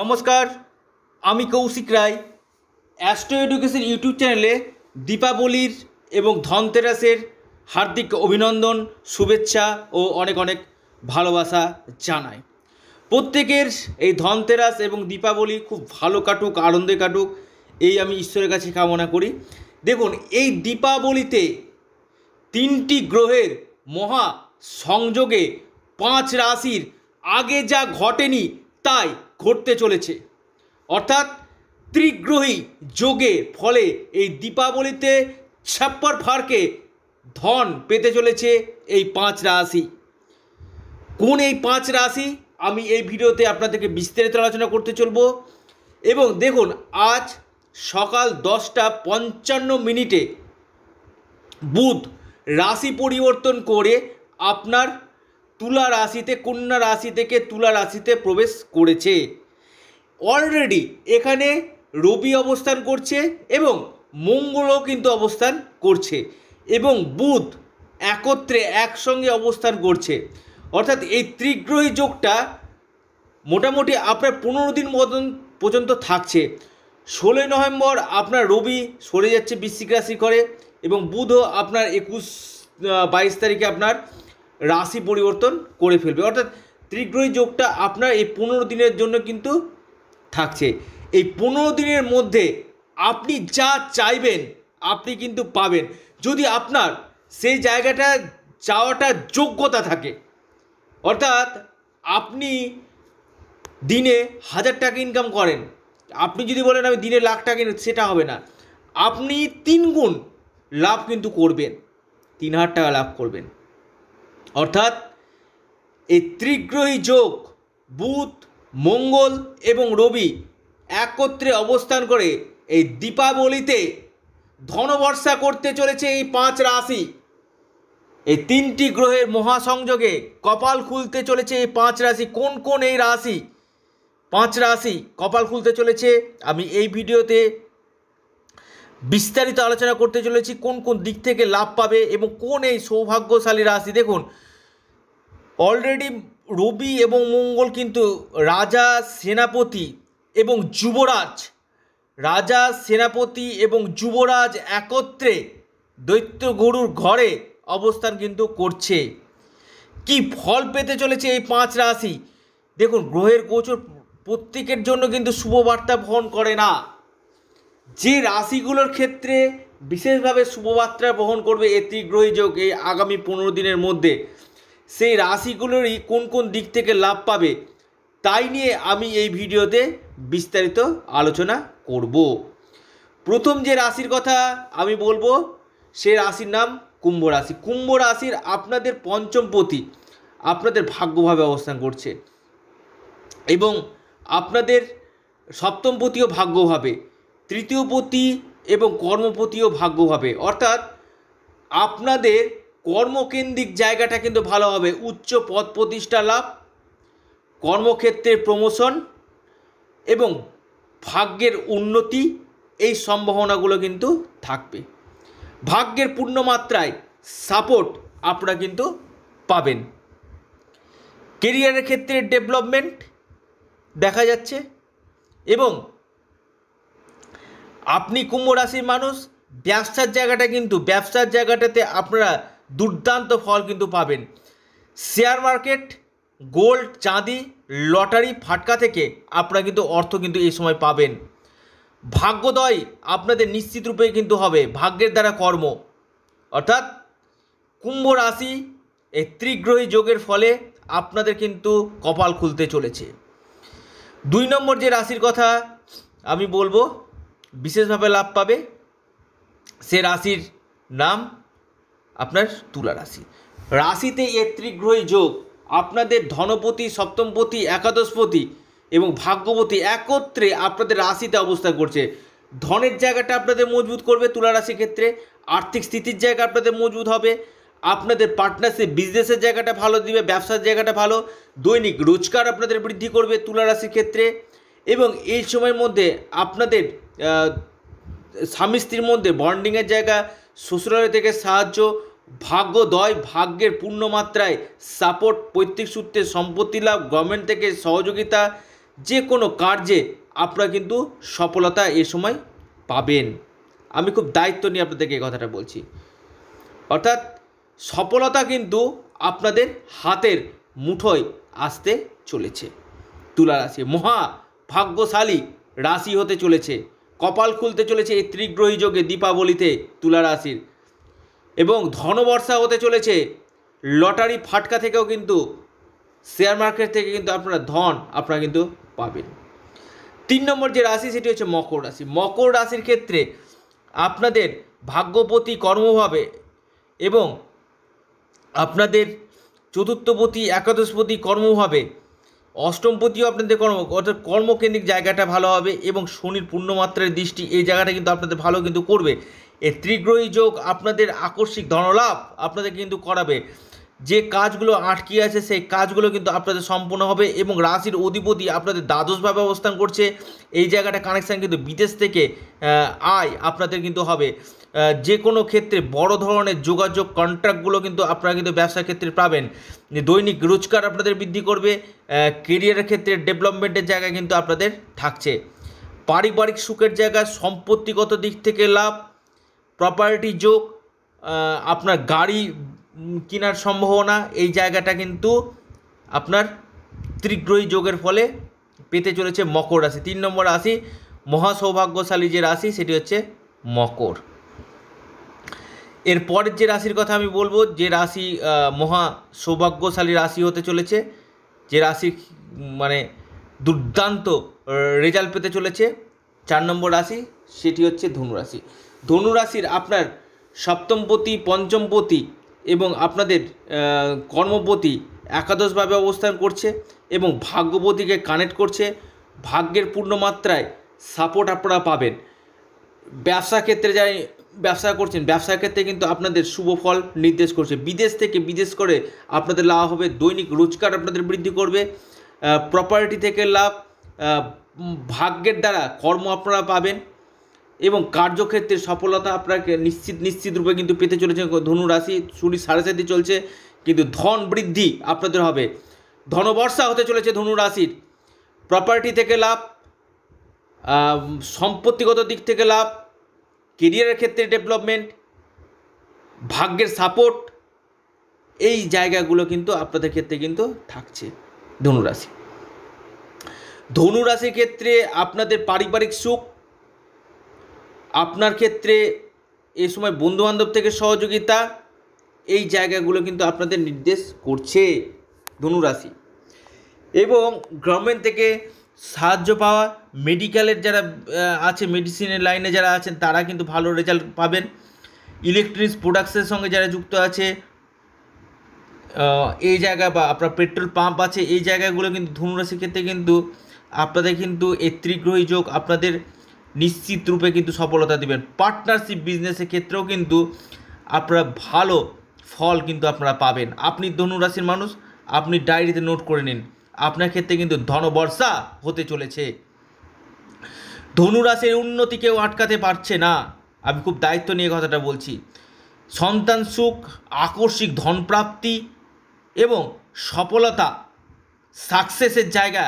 নমস্কার আমি Koushik Roy astro education YouTube চ্যানেলে দীপাবলির এবং ধনতেরাসের হার্দিক অভিনন্দন শুভেচ্ছা ও অনেক অনেক ভালোবাসা জানাই প্রত্যেকের এই ধনতেরাস এবং দীপাবলি খুব ভালো কাটুক আনন্দে কাটুক এই আমি ঈশ্বরের কাছে কামনা করি দেখুন এই দীপাবলিতে তিনটি গ্রহের মহা সংযোগে পাঁচ রাশির আগে যা ঘটেনি তাই ঘটতে চলেছে অর্থাৎ ত্রিগ্রহী যোগে ফলে এই দীপাবলিতে ছাপ্পার ফারকে ধন পেতে চলেছে এই পাঁচ রাশি কোন এই পাঁচ রাশি আমি এই ভিডিওতে আপনাদেরকে বিস্তারিত আলোচনা করতে চলবো এবং দেখুন আজ সকাল দশটা পঞ্চান্ন মিনিটে বুধ রাশি পরিবর্তন করে আপনার তুলা রাশিতে কন্যা রাশি থেকে তুলা রাশিতে প্রবেশ করেছে অলরেডি এখানে রবি অবস্থান করছে এবং মঙ্গলও কিন্তু অবস্থান করছে এবং বুধ একত্রে একসঙ্গে অবস্থান করছে অর্থাৎ এই ত্রিগ্রহী যোগটা মোটামুটি আপনার পনেরো দিন মতন পর্যন্ত থাকছে ষোলোই নভেম্বর আপনার রবি সরে যাচ্ছে বৃশ্চিক রাশি করে এবং বুধও আপনার একুশ বাইশ তারিখে আপনার রাশি পরিবর্তন করে ফেলবে অর্থাৎ ত্রিগ্রহী যোগটা আপনার এই পনেরো দিনের জন্য কিন্তু থাকছে এই পনেরো দিনের মধ্যে আপনি যা চাইবেন আপনি কিন্তু পাবেন যদি আপনার সেই জায়গাটা যাওয়াটার যোগ্যতা থাকে অর্থাৎ আপনি দিনে হাজার টাকা ইনকাম করেন আপনি যদি বলেন আমি দিনে লাখ টাকা সেটা হবে না আপনি তিন গুণ লাভ কিন্তু করবেন তিন হাজার টাকা লাভ করবেন অর্থাৎ এই ত্রিগ্রহী যোগ বুধ মঙ্গল এবং রবি একত্রে অবস্থান করে এই দীপাবলিতে ধনবর্ষা করতে চলেছে এই পাঁচ রাশি এই তিনটি গ্রহের মহাসংযোগে কপাল খুলতে চলেছে এই পাঁচ রাশি কোন কোন এই রাশি পাঁচ রাশি কপাল খুলতে চলেছে আমি এই ভিডিওতে বিস্তারিত আলোচনা করতে চলেছি কোন কোন দিক থেকে লাভ পাবে এবং কোন এই সৌভাগ্যশালী রাশি দেখুন অলরেডি রবি এবং মঙ্গল কিন্তু রাজা সেনাপতি এবং যুবরাজ রাজা সেনাপতি এবং যুবরাজ একত্রে দৈত্য গরুর ঘরে অবস্থান কিন্তু করছে কি ফল পেতে চলেছে এই পাঁচ রাশি দেখুন গ্রহের গোচর প্রত্যেকের জন্য কিন্তু শুভবার্তা বহন করে না যে রাশিগুলোর ক্ষেত্রে বিশেষভাবে শুভবার্তা বহন করবে এ তীগ্রহী যোগ এই আগামী পনেরো দিনের মধ্যে সেই রাশিগুলোরই কোন কোন দিক থেকে লাভ পাবে তাই নিয়ে আমি এই ভিডিওতে বিস্তারিত আলোচনা করব প্রথম যে রাশির কথা আমি বলবো সে রাশির নাম কুম্ভ রাশি কুম্ভ রাশির আপনাদের পঞ্চম পতি আপনাদের ভাগ্যভাবে অবস্থান করছে এবং আপনাদের সপ্তম পতিও ভাগ্যভাবে তৃতীয়পতি এবং কর্মপতিও ভাগ্য হবে অর্থাৎ আপনাদের কর্মকেন্দ্রিক জায়গাটা কিন্তু ভালো হবে উচ্চ পদ প্রতিষ্ঠা লাভ কর্মক্ষেত্রে প্রমোশন এবং ভাগ্যের উন্নতি এই সম্ভাবনাগুলো কিন্তু থাকবে ভাগ্যের পূর্ণমাত্রায় সাপোর্ট আপনারা কিন্তু পাবেন কেরিয়ারের ক্ষেত্রে ডেভেলপমেন্ট দেখা যাচ্ছে এবং আপনি কুম্ভ রাশির মানুষ ব্যবসার জায়গাটা কিন্তু ব্যবসার জায়গাটাতে আপনারা দুর্দান্ত ফল কিন্তু পাবেন শেয়ার মার্কেট গোল্ড চাঁদি লটারি ফাটকা থেকে আপনারা কিন্তু অর্থ কিন্তু এই সময় পাবেন ভাগ্যদয় আপনাদের নিশ্চিত রূপে কিন্তু হবে ভাগ্যের দ্বারা কর্ম অর্থাৎ কুম্ভ রাশি এই ত্রিগ্রহী যোগের ফলে আপনাদের কিন্তু কপাল খুলতে চলেছে দুই নম্বর যে রাশির কথা আমি বলবো বিশেষভাবে লাভ পাবে সে রাশির নাম আপনার তুলা রাশি রাশিতে এ ত্রিগ্রহী যোগ আপনাদের ধনপতি সপ্তমপতি একাদশপতি এবং ভাগ্যপতি একত্রে আপনাদের রাশিতে অবস্থান করছে ধনের জায়গাটা আপনাদের মজবুত করবে তুলা রাশির ক্ষেত্রে আর্থিক স্থিতির জায়গা আপনাদের মজবুত হবে আপনাদের পার্টনারশিপ বিজনেসের জায়গাটা ভালো দিবে ব্যবসার জায়গাটা ভালো দৈনিক রোজগার আপনাদের বৃদ্ধি করবে তুলা রাশির ক্ষেত্রে এবং এই সময়ের মধ্যে আপনাদের স্বামী স্ত্রীর মধ্যে বন্ডিংয়ের জায়গা শ্বশুরালয় থেকে সাহায্য ভাগ্যদয় ভাগ্যের পূর্ণ মাত্রায় সাপোর্ট পৈতৃক সূত্রে সম্পত্তি লাভ গভর্নমেন্ট থেকে সহযোগিতা যে কোনো কার্যে আপনারা কিন্তু সফলতা এ সময় পাবেন আমি খুব দায়িত্ব নিয়ে আপনাদেরকে এই কথাটা বলছি অর্থাৎ সফলতা কিন্তু আপনাদের হাতের মুঠোয় আসতে চলেছে তুলার আছে মহা ভাগ্যশালী রাশি হতে চলেছে কপাল খুলতে চলেছে এই ত্রিগ্রহী যোগে দীপাবলিতে তুলা রাশির এবং ধনবর্ষা হতে চলেছে লটারি ফাটকা থেকেও কিন্তু শেয়ার মার্কেট থেকে কিন্তু আপনারা ধন আপনারা কিন্তু পাবেন তিন নম্বর যে রাশি সেটি হচ্ছে মকর রাশি মকর রাশির ক্ষেত্রে আপনাদের ভাগ্যপতি কর্মভাবে এবং আপনাদের চতুর্থপতি একাদশপতি কর্মভাবে অষ্টমপতিও আপনাদের কর্ম অর্থাৎ কর্মকেন্দ্রিক জায়গাটা ভালো হবে এবং শনির পূর্ণমাত্রার দৃষ্টি এই জায়গাটা কিন্তু আপনাদের ভালো কিন্তু করবে এ ত্রিগ্রহী যোগ আপনাদের আকস্মিক ধনলাভ আপনাদের কিন্তু করাবে যে কাজগুলো আটকে আছে সেই কাজগুলো কিন্তু আপনাদের সম্পূর্ণ হবে এবং রাশির অধিপতি আপনাদের দ্বাদশভাবে অবস্থান করছে এই জায়গাটা কানেকশান কিন্তু বিদেশ থেকে আয় আপনাদের কিন্তু হবে যে কোনো ক্ষেত্রে বড় ধরনের যোগাযোগ কন্ট্রাক্টগুলো কিন্তু আপনারা কিন্তু ব্যবসার ক্ষেত্রে পাবেন দৈনিক রোজগার আপনাদের বৃদ্ধি করবে কেরিয়ারের ক্ষেত্রে ডেভেলপমেন্টের জায়গা কিন্তু আপনাদের থাকছে পারিবারিক সুখের জায়গা সম্পত্তিগত দিক থেকে লাভ প্রপার্টি যোগ আপনার গাড়ি কেনার সম্ভাবনা এই জায়গাটা কিন্তু আপনার ত্রিগ্রহী যোগের ফলে পেতে চলেছে মকর রাশি তিন নম্বর রাশি মহাসৌভাগ্যশালী যে রাশি সেটি হচ্ছে মকর এরপরের যে রাশির কথা আমি বলবো যে রাশি মহা সৌভাগ্যশালী রাশি হতে চলেছে যে রাশি মানে দুর্দান্ত রেজাল্ট পেতে চলেছে চার নম্বর রাশি সেটি হচ্ছে ধনুরাশি ধনুরাশির আপনার সপ্তমপতি পঞ্চমপতি এবং আপনাদের কর্মপতি একাদশভাবে অবস্থান করছে এবং ভাগ্যপতিকে কানেক্ট করছে ভাগ্যের পূর্ণ মাত্রায় সাপোর্ট আপনারা পাবেন ব্যবসা ক্ষেত্রে যাই ব্যবসা করছেন ব্যবসা ক্ষেত্রে কিন্তু আপনাদের শুভ ফল নির্দেশ করছে বিদেশ থেকে বিদেশ করে আপনাদের লাভ হবে দৈনিক রোজগার আপনাদের বৃদ্ধি করবে প্রপার্টি থেকে লাভ ভাগ্যের দ্বারা কর্ম আপনারা পাবেন এবং কার্যক্ষেত্রে সফলতা আপনাকে নিশ্চিত নিশ্চিত রূপে কিন্তু পেতে চলেছে ধনুরাশি সূর্য সাড়ে সাথে চলছে কিন্তু ধন বৃদ্ধি আপনাদের হবে ধনবর্ষা হতে চলেছে ধনুরাশির প্রপার্টি থেকে লাভ সম্পত্তিগত দিক থেকে লাভ কেরিয়ারের ক্ষেত্রে ডেভেলপমেন্ট ভাগ্যের সাপোর্ট এই জায়গাগুলো কিন্তু আপনাদের ক্ষেত্রে কিন্তু থাকছে ধনুরাশি ধনুরাশির ক্ষেত্রে আপনাদের পারিবারিক সুখ আপনার ক্ষেত্রে এ সময় বন্ধুবান্ধব থেকে সহযোগিতা এই জায়গাগুলো কিন্তু আপনাদের নির্দেশ করছে ধনুরাশি এবং গভর্নমেন্ট থেকে সাহায্য পাওয়া মেডিকেলের যারা আছে মেডিসিনের লাইনে যারা আছেন তারা কিন্তু ভালো রেজাল্ট পাবেন ইলেকট্রনিক্স প্রোডাক্টসের সঙ্গে যারা যুক্ত আছে এই জায়গা বা আপনার পেট্রোল পাম্প আছে এই জায়গাগুলো কিন্তু ধনুরাশির ক্ষেত্রে কিন্তু আপনাদের কিন্তু এ ত্রিগ্রহী যোগ আপনাদের নিশ্চিত রূপে কিন্তু সফলতা দিবেন পার্টনারশিপ বিজনেসের ক্ষেত্রেও কিন্তু আপনারা ভালো ফল কিন্তু আপনারা পাবেন আপনি ধনুরাশির মানুষ আপনি ডায়েরিতে নোট করে নিন আপনার ক্ষেত্রে কিন্তু ধনবর্ষা হতে চলেছে ধনুরাশের উন্নতি কেউ আটকাতে পারছে না আমি খুব দায়িত্ব নিয়ে কথাটা বলছি সন্তান সুখ আকস্মিক ধনপ্রাপ্তি এবং সফলতা সাকসেসের জায়গা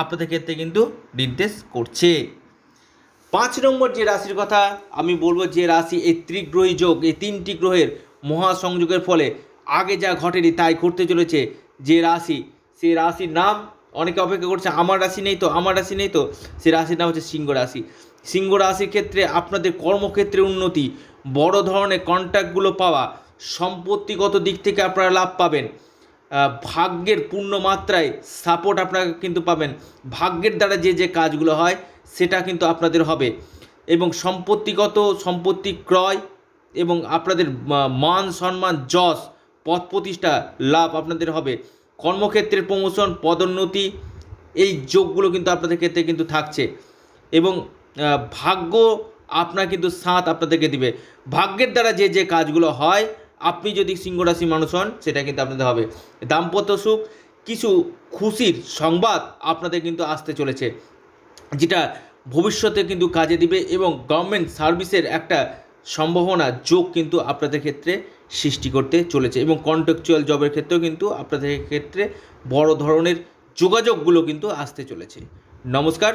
আপনাদের ক্ষেত্রে কিন্তু নির্দেশ করছে পাঁচ নম্বর যে রাশির কথা আমি বলবো যে রাশি এই ত্রিগ্রহী যোগ এই তিনটি গ্রহের মহাসংযোগের ফলে আগে যা ঘটেনি তাই ঘটতে চলেছে যে রাশি সে রাশির নাম অনেকে অপেক্ষা করছে আমার রাশি নেই তো আমার রাশি নেই তো সে রাশির নাম হচ্ছে সিংহ রাশি সিংহ রাশির ক্ষেত্রে আপনাদের কর্মক্ষেত্রে উন্নতি বড় ধরনের কন্ট্যাক্টগুলো পাওয়া সম্পত্তিগত দিক থেকে আপনারা লাভ পাবেন ভাগ্যের পূর্ণ মাত্রায় সাপোর্ট আপনারা কিন্তু পাবেন ভাগ্যের দ্বারা যে যে কাজগুলো হয় সেটা কিন্তু আপনাদের হবে এবং সম্পত্তিগত সম্পত্তি ক্রয় এবং আপনাদের মান সম্মান যশ পথ প্রতিষ্ঠা লাভ আপনাদের হবে কর্মক্ষেত্রের প্রমোশন পদোন্নতি এই যোগগুলো কিন্তু আপনাদের ক্ষেত্রে কিন্তু থাকছে এবং ভাগ্য আপনার কিন্তু সাঁত আপনাদেরকে দিবে ভাগ্যের দ্বারা যে যে কাজগুলো হয় আপনি যদি সিংহ রাশি মানুষ হন সেটা কিন্তু আপনাদের হবে দাম্পত্য সুখ কিছু খুশির সংবাদ আপনাদের কিন্তু আসতে চলেছে যেটা ভবিষ্যতে কিন্তু কাজে দিবে এবং গভর্নমেন্ট সার্ভিসের একটা সম্ভাবনা যোগ কিন্তু আপনাদের ক্ষেত্রে সৃষ্টি করতে চলেছে এবং কন্ট্রাকচুয়াল জবের ক্ষেত্রেও কিন্তু আপনাদের ক্ষেত্রে বড় ধরনের যোগাযোগগুলো কিন্তু আসতে চলেছে নমস্কার